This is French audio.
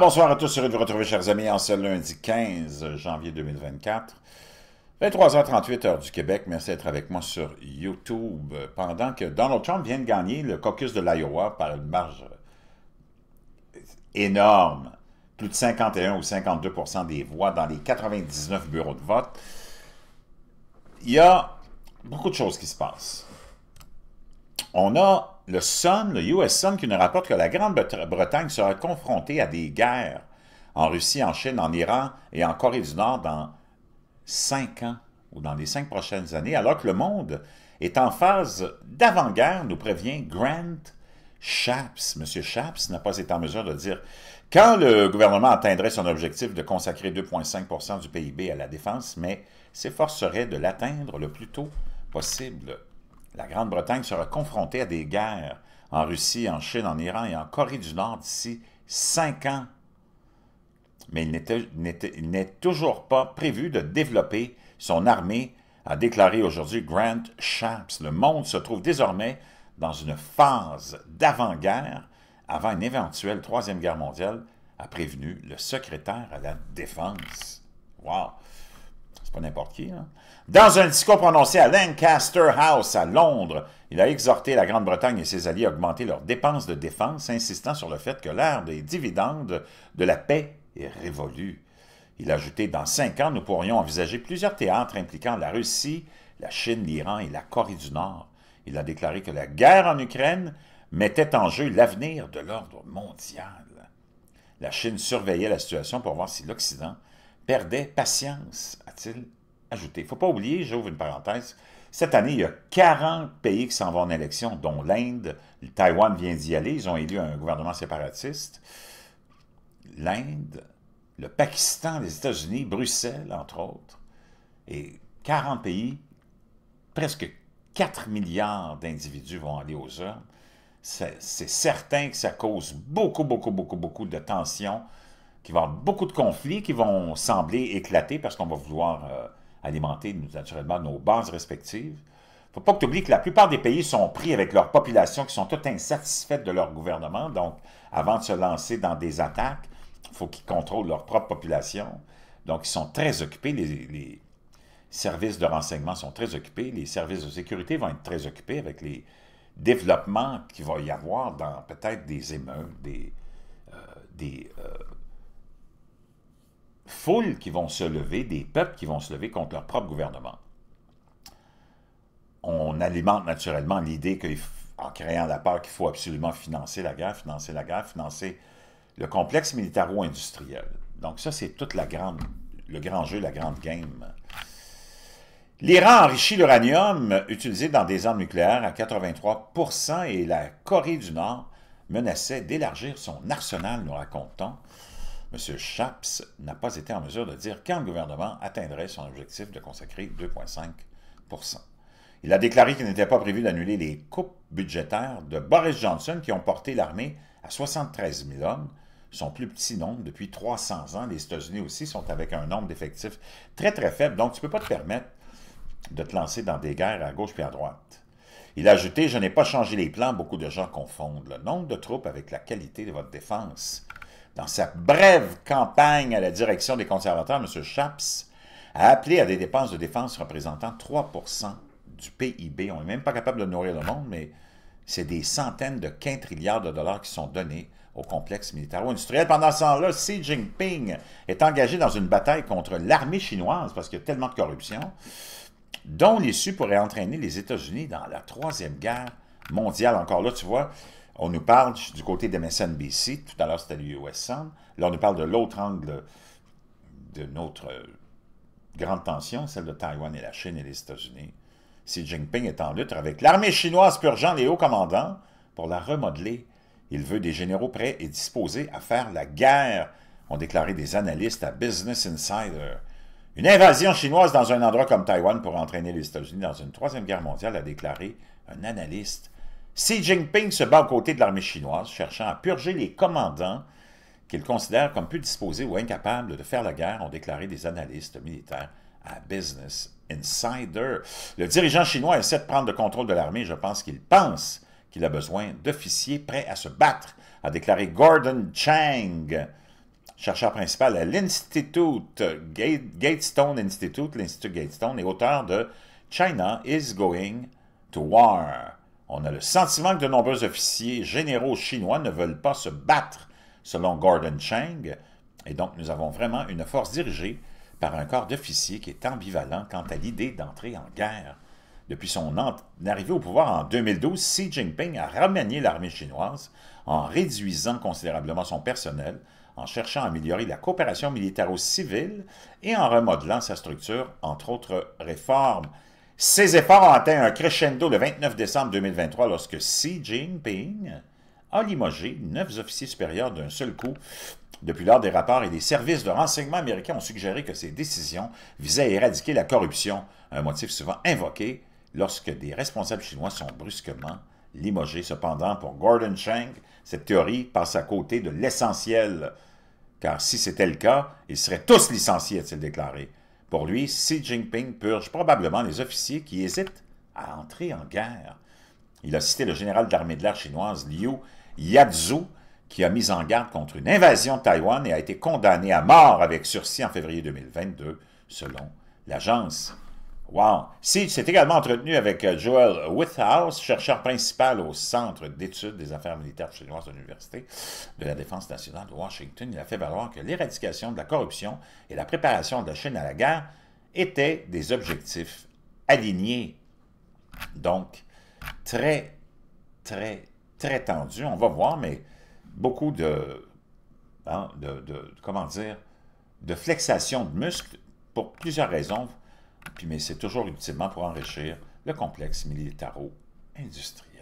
bonsoir à tous, heureux de vous retrouver, chers amis, en ce lundi 15 janvier 2024, 23h38, heure du Québec. Merci d'être avec moi sur YouTube. Pendant que Donald Trump vient de gagner le caucus de l'Iowa par une marge énorme, plus de 51 ou 52 des voix dans les 99 bureaux de vote, il y a beaucoup de choses qui se passent. On a le Sun, le US Sun, qui nous rapporte que la Grande-Bretagne sera confrontée à des guerres en Russie, en Chine, en Iran et en Corée du Nord dans cinq ans ou dans les cinq prochaines années, alors que le monde est en phase d'avant-guerre, nous prévient Grant Shapps. Monsieur Shapps n'a pas été en mesure de dire quand le gouvernement atteindrait son objectif de consacrer 2,5 du PIB à la défense, mais s'efforcerait de l'atteindre le plus tôt possible la Grande-Bretagne sera confrontée à des guerres en Russie, en Chine, en Iran et en Corée du Nord d'ici cinq ans. Mais il n'est toujours pas prévu de développer son armée, a déclaré aujourd'hui Grant Shapps. Le monde se trouve désormais dans une phase d'avant-guerre avant une éventuelle Troisième Guerre mondiale, a prévenu le secrétaire à la Défense. Wow! n'importe qui. Dans un discours prononcé à Lancaster House, à Londres, il a exhorté la Grande-Bretagne et ses alliés à augmenter leurs dépenses de défense, insistant sur le fait que l'ère des dividendes de la paix est révolue. Il a ajouté « Dans cinq ans, nous pourrions envisager plusieurs théâtres impliquant la Russie, la Chine, l'Iran et la Corée du Nord. » Il a déclaré que la guerre en Ukraine mettait en jeu l'avenir de l'ordre mondial. La Chine surveillait la situation pour voir si l'Occident perdait patience, a-t-il ajouté. Il ne faut pas oublier, j'ouvre une parenthèse, cette année, il y a 40 pays qui s'en vont en élection, dont l'Inde. Taïwan vient d'y aller, ils ont élu un gouvernement séparatiste. L'Inde, le Pakistan, les États-Unis, Bruxelles, entre autres. Et 40 pays, presque 4 milliards d'individus vont aller aux urnes. C'est certain que ça cause beaucoup, beaucoup, beaucoup, beaucoup de tensions, qui vont beaucoup de conflits qui vont sembler éclater parce qu'on va vouloir euh, alimenter naturellement nos bases respectives. Il ne faut pas que tu oublies que la plupart des pays sont pris avec leur population qui sont toutes insatisfaites de leur gouvernement. Donc, avant de se lancer dans des attaques, il faut qu'ils contrôlent leur propre population. Donc, ils sont très occupés. Les, services de renseignement sont très occupés. Les services de sécurité vont être très occupés avec les développements qu'il va y avoir dans peut-être des émeutes, des, euh, euh, foules qui vont se lever, des peuples qui vont se lever contre leur propre gouvernement. On alimente naturellement l'idée qu'en créant la peur qu'il faut absolument financer la guerre, financer la guerre, financer le complexe militaro-industriel. Donc ça, c'est toute la grande, le grand jeu, la grande game. L'Iran enrichit l'uranium utilisé dans des armes nucléaires à 83% et la Corée du Nord menaçait d'élargir son arsenal, nous racontons. M. Chaps n'a pas été en mesure de dire quand le gouvernement atteindrait son objectif de consacrer 2,5 Il a déclaré qu'il n'était pas prévu d'annuler les coupes budgétaires de Boris Johnson qui ont porté l'armée à 73 000 hommes, son plus petit nombre depuis 300 ans. Les États-Unis aussi sont avec un nombre d'effectifs très très faible, donc tu ne peux pas te permettre de te lancer dans des guerres à gauche puis à droite. Il a ajouté « Je n'ai pas changé les plans, beaucoup de gens confondent le nombre de troupes avec la qualité de votre défense dans sa brève campagne à la direction des conservateurs, M. Chaps a appelé à des dépenses de défense représentant 3 du PIB. On n'est même pas capable de nourrir le monde, mais c'est des centaines de quintillions de dollars qui sont donnés au complexe militaro-industriel. Pendant ce temps-là, Xi Jinping est engagé dans une bataille contre l'armée chinoise parce qu'il y a tellement de corruption, dont l'issue pourrait entraîner les États-Unis dans la troisième guerre mondiale. Encore là, tu vois, on nous parle du côté de MSNBC, tout à l'heure c'était l'US là on nous parle de l'autre angle de notre euh, grande tension, celle de Taïwan et la Chine et les États-Unis. Xi Jinping est en lutte avec l'armée chinoise purgeant les hauts commandants pour la remodeler. Il veut des généraux prêts et disposés à faire la guerre, ont déclaré des analystes à Business Insider. Une invasion chinoise dans un endroit comme Taïwan pour entraîner les États-Unis dans une troisième guerre mondiale, a déclaré un analyste. Xi Jinping se bat aux côtés de l'armée chinoise, cherchant à purger les commandants qu'il considère comme plus disposés ou incapables de faire la guerre, ont déclaré des analystes militaires à Business Insider. Le dirigeant chinois essaie de prendre le contrôle de l'armée. Je pense qu'il pense qu'il a besoin d'officiers prêts à se battre, a déclaré Gordon Chang, chercheur principal à l'Institute Gatestone Institute, l'Institut Gatestone, et auteur de China is going to war. On a le sentiment que de nombreux officiers généraux chinois ne veulent pas se battre, selon Gordon Chang, et donc nous avons vraiment une force dirigée par un corps d'officiers qui est ambivalent quant à l'idée d'entrer en guerre. Depuis son arrivée au pouvoir en 2012, Xi Jinping a remanié l'armée chinoise en réduisant considérablement son personnel, en cherchant à améliorer la coopération militaire militaro-civile et en remodelant sa structure, entre autres réformes. Ces efforts ont atteint un crescendo le 29 décembre 2023 lorsque Xi Jinping a limogé neuf officiers supérieurs d'un seul coup. Depuis lors, des rapports et des services de renseignement américains ont suggéré que ces décisions visaient à éradiquer la corruption, un motif souvent invoqué lorsque des responsables chinois sont brusquement limogés. Cependant, pour Gordon Chang, cette théorie passe à côté de l'essentiel, car si c'était le cas, ils seraient tous licenciés, a-t-il déclaré. Pour lui, Xi Jinping purge probablement les officiers qui hésitent à entrer en guerre. Il a cité le général de l'armée de l'air chinoise Liu Yazhu, qui a mis en garde contre une invasion de Taïwan et a été condamné à mort avec sursis en février 2022, selon l'agence. Wow! Steve s'est également entretenu avec euh, Joel withhouse chercheur principal au Centre d'études des affaires militaires chinoises de l'Université de la Défense nationale de Washington. Il a fait valoir que l'éradication de la corruption et la préparation de la Chine à la guerre étaient des objectifs alignés. Donc, très, très, très tendu. On va voir, mais beaucoup de, hein, de, de comment dire, de flexation de muscles pour plusieurs raisons puis mais c'est toujours utilement pour enrichir le complexe militaro-industriel.